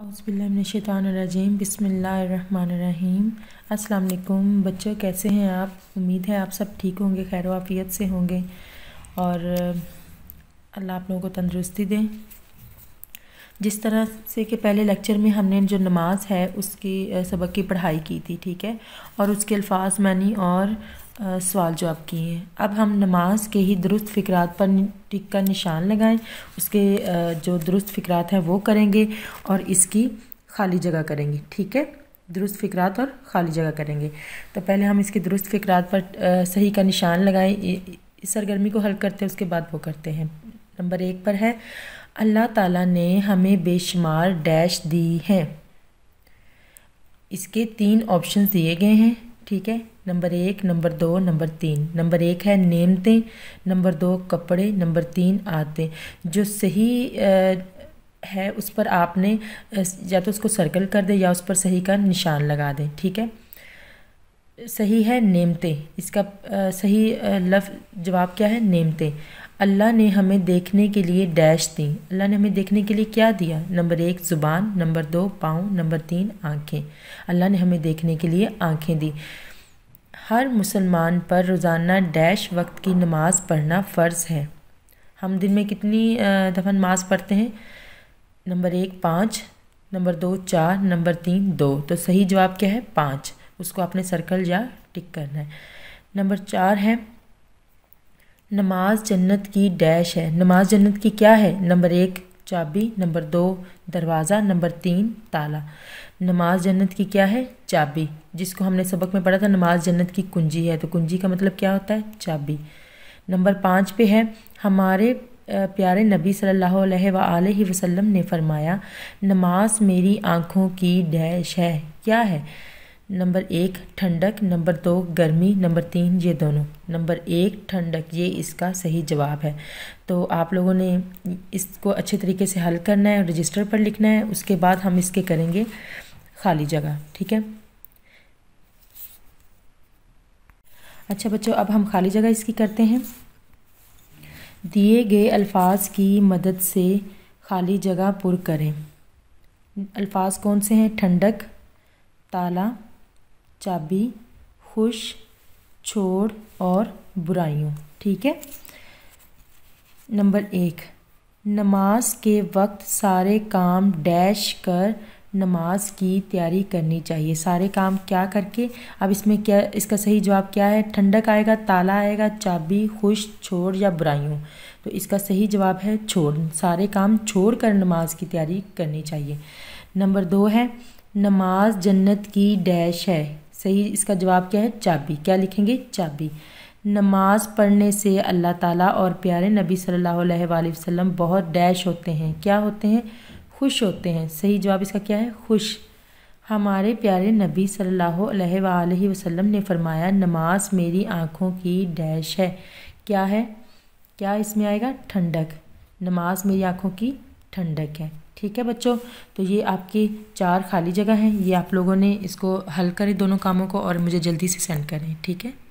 अज़बिल्लिनशानरजीम बसमीम अल्लाम बच्चों कैसे हैं आप उम्मीद है आप सब ठीक होंगे खैर वाफियत से होंगे और अल्लाह आप लोगों को तंदरुस्ती दें जिस तरह से कि पहले लेक्चर में हमने जो नमाज है उसकी सबक की पढ़ाई की थी ठीक है और उसके अल्फाज मैनी और सवाल जो आप किए हैं अब हम नमाज के ही दुरुस्त फ़िक्रात पर टिक का निशान लगाएं उसके जो दुरुस्त फ़िक्रात हैं वो करेंगे और इसकी खाली जगह करेंगे ठीक है दुरुस्त फ़िक्रात और खाली जगह करेंगे तो पहले हम इसके दुरुस्त फ़िक्रात पर सही का निशान लगाएं इस सरगर्मी को हल करते हैं उसके बाद वो करते हैं नंबर एक पर है अल्लाह ताला ने हमें बेशुमार डैश दी हैं इसके तीन ऑप्शन दिए गए हैं ठीक है नंबर एक नंबर दो नंबर तीन नंबर एक है नेमतें नंबर दो कपड़े नंबर तीन आदतें जो सही है उस पर आपने या तो उसको सर्कल कर दें या उस पर सही का निशान लगा दें ठीक है सही है नेमतें इसका आ, सही लफ जवाब क्या है नेमतें अल्लाह ने हमें देखने के लिए डैश दी अल्लाह ने हमें देखने के लिए क्या दिया नंबर एक ज़ुबान नंबर दो पाँव नंबर तीन आँखें अल्लाह ने हमें देखने के लिए आँखें दी हर मुसलमान पर रोज़ाना डैश वक्त की नमाज़ पढ़ना फ़र्ज़ है हम दिन में कितनी दफ़ा नमाज़ पढ़ते हैं नंबर एक पाँच नंबर दो चार नंबर तीन दो तो सही जवाब क्या है पाँच उसको आपने सर्कल या टिक करना है नंबर चार है नमाज जन्नत की डैश है नमाज जन्नत की क्या है नंबर एक चाबी नंबर दो दरवाज़ा नंबर तीन ताला नमाज जन्नत की क्या है चाबी जिसको हमने सबक में पढ़ा था नमाज जन्नत की कुंजी है तो कुंजी का मतलब क्या होता है चाबी नंबर पाँच पे है हमारे प्यारे नबी सल्लल्लाहु अलैहि वसल्लम ने फरमाया नमाज मेरी आँखों की डैश है क्या है नंबर एक ठंडक नंबर दो गर्मी नंबर तीन ये दोनों नंबर एक ठंडक ये इसका सही जवाब है तो आप लोगों ने इसको अच्छे तरीके से हल करना है रजिस्टर पर लिखना है उसके बाद हम इसके करेंगे खाली जगह ठीक है अच्छा बच्चों अब हम खाली जगह इसकी करते हैं दिए गए अल्फाज की मदद से खाली जगह पुर करें अल्फाज कौन से हैं ठंडक ताला चाबी खुश छोड़ और बुराइयों ठीक है नंबर एक नमाज के वक्त सारे काम डैश कर नमाज की तैयारी करनी चाहिए सारे काम क्या करके अब इसमें क्या इसका सही जवाब क्या है ठंडक आएगा ताला आएगा चाबी खुश छोड़ या बुराइयों तो इसका सही जवाब है छोड़ सारे काम छोड़ कर नमाज की तैयारी करनी चाहिए नंबर दो है नमाज जन्नत की डैश है सही इसका जवाब क्या है चाबी क्या लिखेंगे चाबी नमाज पढ़ने से अल्लाह ताला और प्यारे नबी सल्लल्लाहु अलैहि वसल्लम बहुत डैश होते हैं क्या होते हैं खुश होते हैं सही जवाब इसका क्या है खुश हमारे प्यारे नबी सल्लल्लाहु अलैहि वसल्लम ने फरमाया नमाज मेरी आँखों की डैश है क्या है क्या इसमें आएगा ठंडक नमाज मेरी आँखों की ठंडक है ठीक है बच्चों तो ये आपकी चार खाली जगह हैं ये आप लोगों ने इसको हल करें दोनों कामों को और मुझे जल्दी से सेंड करें ठीक है